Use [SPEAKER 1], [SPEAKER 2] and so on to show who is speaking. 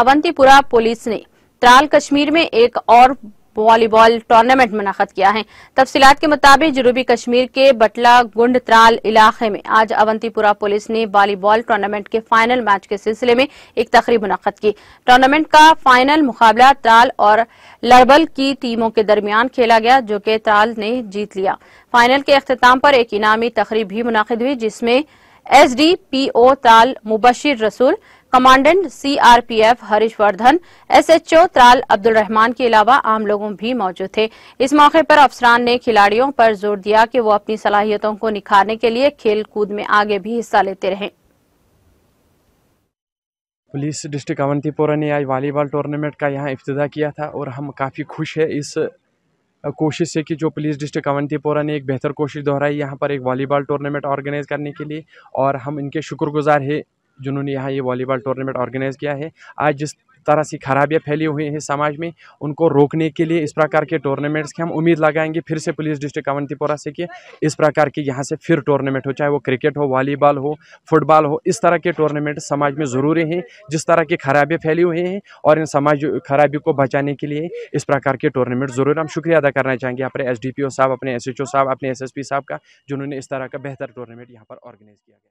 [SPEAKER 1] Awantipora police ने त्राल कश्मीर में एक और वॉलीबॉल टूर्नामेंट मुनद किया है तफसीत के मुताबिक जनूबी कश्मीर के बटला गुंड त्राल इलाके में आज अवंतीपुरा पुलिस ने वॉलीबॉल टूर्नामेंट के फाइनल मैच के सिलसिले में एक तकरीब मुनद की टूर्नामेंट का फाइनल मुकाबला त्राल और लरबल की टीमों के दरमियान खेला गया जो कि त्राल ने जीत लिया फाइनल के अख्ताम पर एक इनामी तकरीब भी मुनद हुई जिसमें एस डी पी ओ ताल Mubashir Rasool commandant CRPF Harishvardhan SHO Tral Abdul Rahman के अलावा आम लोगों भी मौजूद थे इस मौके पर अफसरान ने खिलाड़ियों पर जोर दिया कि वो अपनी सलाहियतों को निखारने के लिए खेल कूद में आगे भी हिस्सा लेते रहें
[SPEAKER 2] पुलिस डिस्ट्रिक्ट अवंतीपुरा ने आज वॉलीबॉल टूर्नामेंट का यहाँ इफ्तः किया था और हम काफ़ी खुश है इस कोशिश से कि जो पुलिस डिस्ट्रिक्ट अवंतीपुरा ने एक बेहतर कोशिश दोहराई यहाँ पर एक वॉलीबॉल टूर्नामेंट ऑर्गेनाइज़ करने के लिए और हम इनके शुक्रगुजार है जिन्होंने यहाँ ये वॉलीबॉल टूर्नामेंट ऑर्गेनाइज़ किया है आज जिस तरह से खराबियाँ फैली हुई हैं समाज में उनको रोकने के लिए इस प्रकार के टूर्नामेंट्स की हम उम्मीद लगाएंगे फिर से पुलिस डिस्ट्रिक्ट अवंतीपुरा से कि इस प्रकार के यहाँ से फिर टूर्नामेंट हो चाहे वो क्रिकेट हो वॉलीबॉल हो फुटबॉल हो इस तरह के टूर्नामेंट समाज में ज़रूरी हैं जिस तरह की खराबियाँ फैली हुई हैं और इन समाज खराबी को बचाने के लिए इस प्रकार के टूर्नामेंट ज़रूर हम शुक्रिया अदा करना चाहेंगे अपने एस साहब अपने एस साहब अपने एस साहब का जिन्होंने इस तरह का बेहतर टूर्नामेंट यहाँ पर ऑर्गेनाइज़ किया गया